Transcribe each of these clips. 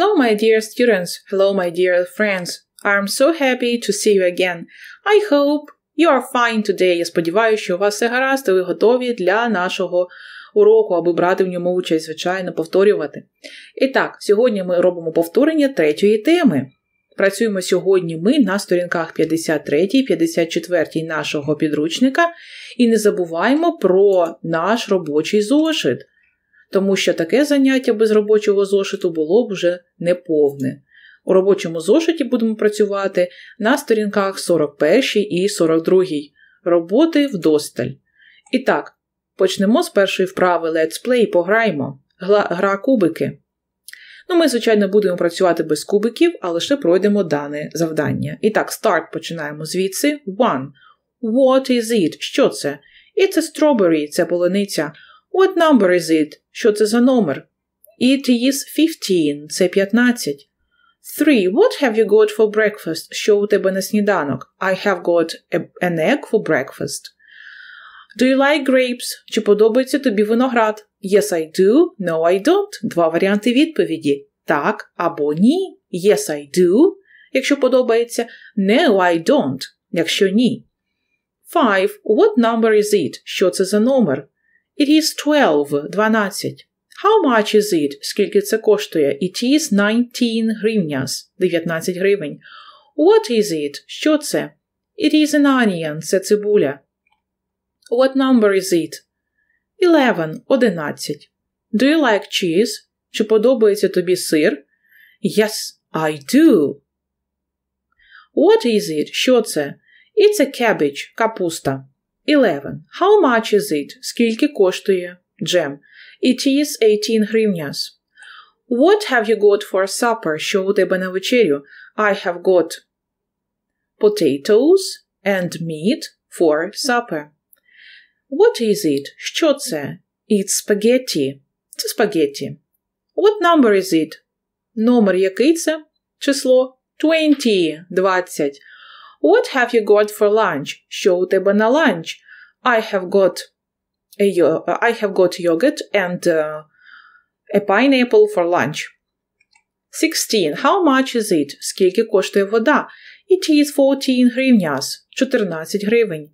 Hello, my dear students. Hello, my dear friends. I'm so happy to see you again. I hope you are fine today. Я сподіваюся, що у вас все гаразд, і ви готові для нашого уроку, аби брати в ньому участь, звичайно, повторювати. І так, сьогодні ми робимо повторення третьої теми. Працюємо сьогодні ми на сторінках 53 і 54 нашого підручника і не забуваємо про наш робочий зошит тому що таке заняття без робочого зошиту було б вже неповне. У робочому зошиті будемо працювати на сторінках 41 і 42, роботи вдосталь. І так, почнемо з першої вправи Let's Play, і пограємо. Гла гра кубики. Ну, ми, звичайно, будемо працювати без кубиків, а лише пройдемо дане завдання. І так, старт починаємо звідси. One. What is it? Що це? It's a strawberry, це полуниця. What number is it? Що це за номер? It is fifteen, Це 15. 3. What have you got for breakfast? Що у тебе на сніданок? I have got a, an egg for breakfast. Do you like grapes? Чи подобається тобі виноград? Yes, I do. No, I don't. Два варіанти відповіді. Так або ні. Yes, I do. Якщо подобається. No, I don't. Якщо ні. Five. What number is it? Що це за номер? It is twelve, дванадцять. How much is it? Скільки це коштує? It is nineteen гривняс, 19 гривень. What is it? Що це? It is an onion, це цибуля. What number is it? 11, 11. Do you like cheese? Чи подобається тобі сир? Yes, I do. What is it? Що це? It's a cabbage, капуста. 11. How much is it? Скільки коштує? Джем. It is 18 гривняs. What have you got for supper? Що у тебе на вечерю? I have got potatoes and meat for supper. What is it? Що це? It's spaghetti. Це спагетті. What number is it? Номер який це? Число 20. 20. What have you got for lunch? Що у тебе на ланч? I have got a, I have got yogurt and uh, a pineapple for lunch. 16. How much is it? Скільки коштує вода? It is 14 гривняс. 14 гривень.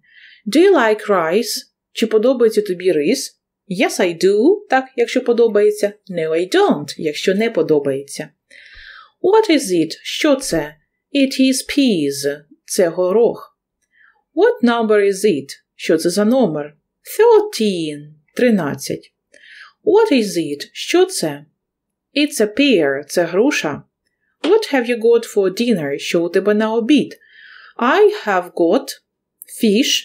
Do you like rice? Чи подобається тобі рис? Yes, I do. Так, якщо подобається. No, I don't, якщо не подобається. What is it? Що це? It is peas це горох. What number is it? Що це за номер? Thirteen. Тринадцять. What is it? Що це? It's a pear. Це груша. What have you got for dinner? Що у тебе на обід? I have got fish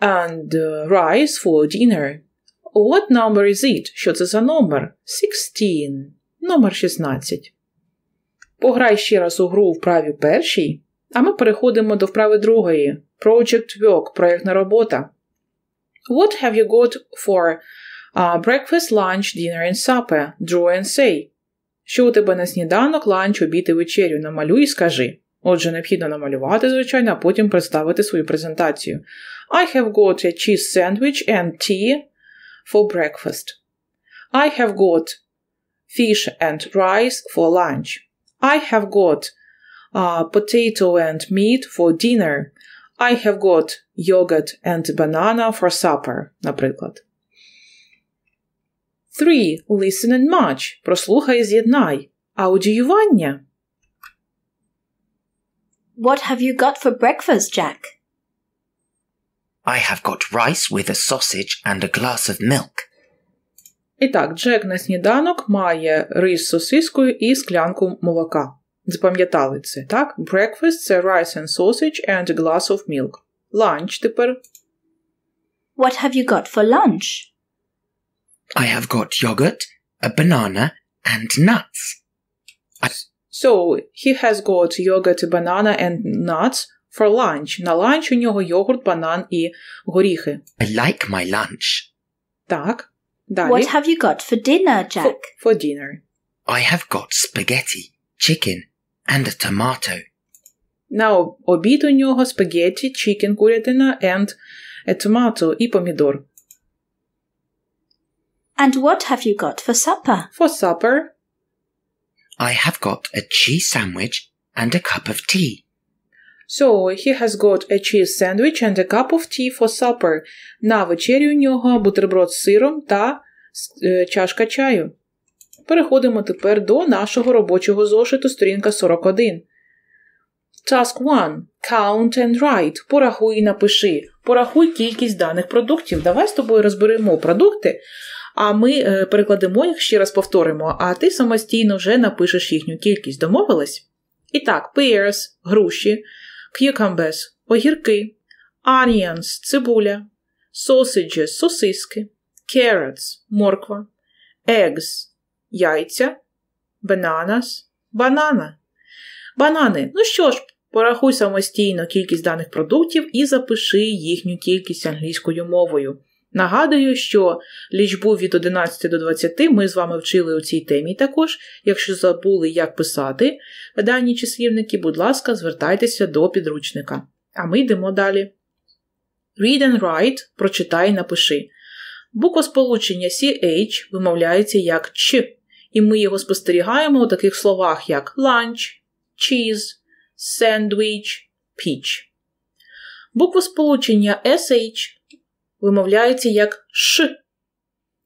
and rice for dinner. What number is it? Що це за номер? Sixteen. Номер 16. Пограй ще раз у гру в праві першій. А ми переходимо до вправи другої Project Work, проєктна робота. What have you got for uh, breakfast, lunch, dinner and supper? Draw and say. Що у тебе на сніданок, ланч, обід і вечерю? Намалюй і скажи. Отже, необхідно намалювати, звичайно, а потім представити свою презентацію. I have got a cheese sandwich and tea for breakfast. I have got fish and rice for lunch. I have got uh, potato and meat for dinner. I have got yogurt and banana for supper, наприклад. 3. Listen and match. Прослухай і з'єднай. Аудіювання. What have you got for breakfast, Jack? I have got rice with a sausage and a glass of milk. І так, Джек на сніданок має рис з сосискою і склянку молока. Запам'ятали це, так? Breakfast це rice and sausage and a glass of milk. Lunch тепер. What have you got for lunch? I have got yogurt, a banana, and nuts. I... So, he has got yogurt, a banana, and nuts for lunch. На ланч у нього йогурт, банан і горіхи. I like my lunch. Так. Далі. What have you got for dinner, Jack? For, for dinner. I have got spaghetti, chicken, and a tomato. Now, обід у нього спагетті, chicken, курятина and a tomato і помідор. And what have you got for supper? For supper? I have got a cheese sandwich and a cup of tea. So, he has got a cheese sandwich and a cup of tea for supper. На вечері у нього бутерброд з сиром та чашка чаю. Переходимо тепер до нашого робочого зошиту сторінка 41. Task 1. Count and write. Порахуй і напиши. Порахуй кількість даних продуктів. Давай з тобою розберемо продукти, а ми е, перекладемо їх ще раз повторимо, а ти самостійно вже напишеш їхню кількість. Домовились? І так, pears – груші, cucumbers – огірки, onions – цибуля, sausages – сосиски, carrots – морква, eggs – яйця, бананас, банана. Банани. Ну що ж, порахуй самостійно кількість даних продуктів і запиши їхню кількість англійською мовою. Нагадую, що лічбу від 11 до 20 ми з вами вчили у цій темі також. Якщо забули, як писати дані числівники, будь ласка, звертайтеся до підручника. А ми йдемо далі. Read and write прочитай і напиши. Буквосполучення CH вимовляється як Ч, і ми його спостерігаємо у таких словах, як lunch, cheese, sandwich, peach. Буквосполучення SH вимовляється як Ш,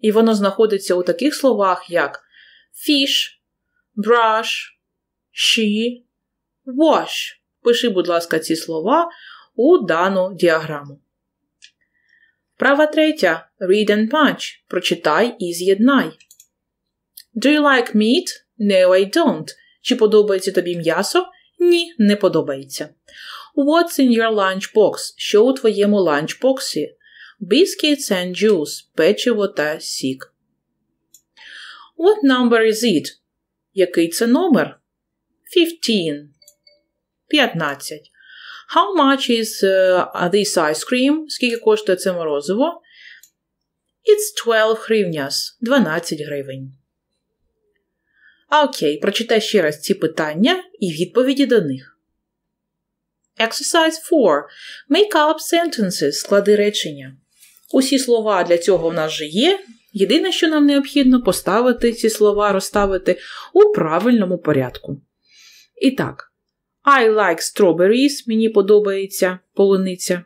і воно знаходиться у таких словах, як fish, brush, she, wash. Пиши, будь ласка, ці слова у дану діаграму. Права третя. Read and match. Прочитай і з'єднай. Do you like meat? No, I don't. Чи подобається тобі м'ясо? Ні, не подобається. What's in your lunchbox? Що у твоєму ланчбоксі? Biscuits and juice. Печиво та сік. What number is it? Який це номер? 15. 15. How much is uh, this ice cream? Скільки коштує це морозиво? It's 12 hryvnias. 12 гривень. окей, прочитай ще раз ці питання і відповіді до них. Exercise 4. Make up sentences. Склади речення. Усі слова для цього в нас вже є. Єдине, що нам необхідно, поставити ці слова, розставити у правильному порядку. І так. I like strawberries, мені подобається полуниця.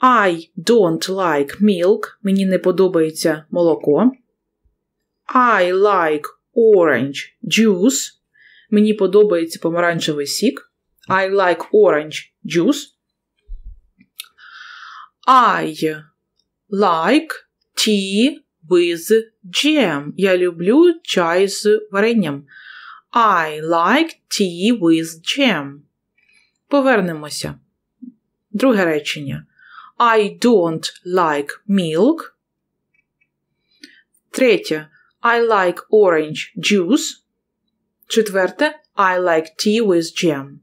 I don't like milk. Мені не подобається молоко. I like orange juice. Мені подобається помаранчевий сік. I like orange juice. I like tea with jam. Я люблю чай з варенням. I like tea with jam. Повернемося. Друге речення. I don't like milk. Третє. I like orange juice. Четверте. I like tea with jam.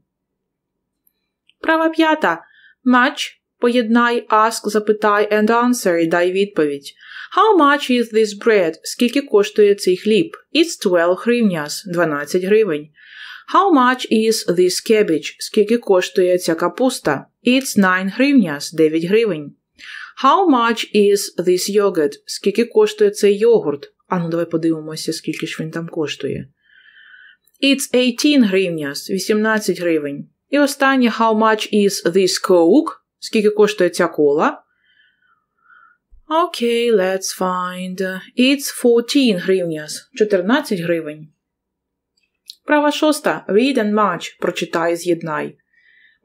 Права п'ята. Match. Поєднай, ask, запитай and answer і дай відповідь. How much is this bread? Скільки коштує цей хліб? It's 12 гривняс. 12 гривень. How much is this cabbage? Скільки коштує ця капуста? It's 9 гривняс, 9 гривень. How much is this yogurt? Скільки коштує цей йогурт? А ну давай подивимося, скільки ж він там коштує. It's 18 гривняс, 18 гривень. І останнє How much is this coke? Скільки коштує ця кола? okay, let's find. It's 14 гривняс, 14 гривень. Права шоста. Read and match. Прочитай, з'єднай.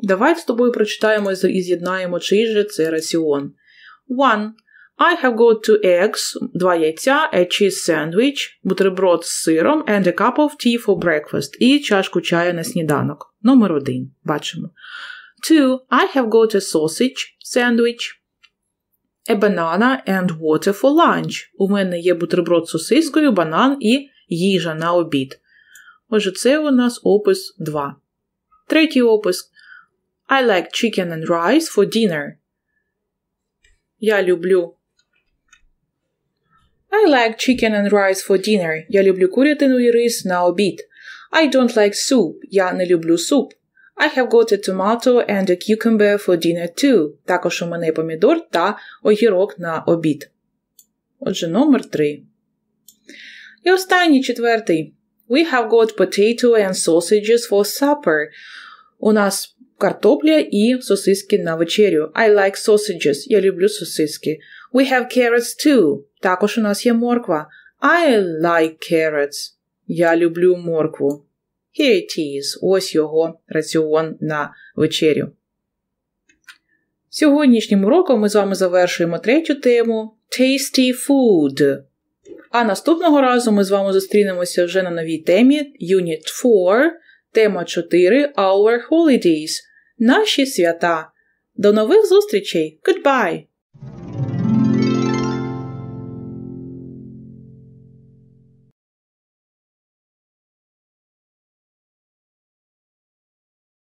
Давай з тобою прочитаємо і з'єднаємо, чий же це раціон. 1. I have got two eggs, два яйця, a cheese sandwich, бутерброд з сиром, and a cup of tea for breakfast і чашку чаю на сніданок. Номер один. Бачимо. Two, I have got a sausage sandwich, a banana and water for lunch. У мене є бутерброд з сосискою, банан і їжа на обід. Отже, це у нас опис 2. Третій опис I like chicken and rice for dinner. Я люблю. I like chicken and rice for dinner. Я люблю курятину і рис на обід. I don't like soup. Я не люблю суп. I have got a tomato and a cucumber for dinner too. Також у мене помідор та огірок на обід. Отже, номер 3. І останній четвертий. We have got potato and sausages for supper. У нас картопля і сосиски на вечерю. I like sausages. Я люблю сосиски. We have carrots too. Також у нас є морква. I like carrots. Я люблю моркву. Here it is. Ось його раціон на вечерю. Сьогоднішнім уроком ми з вами завершуємо третю тему Tasty Food. А наступного разу ми з вами зустрінемося вже на новій темі Unit 4, тема 4 Our Holidays наші свята. До нових зустрічей! Goodbye!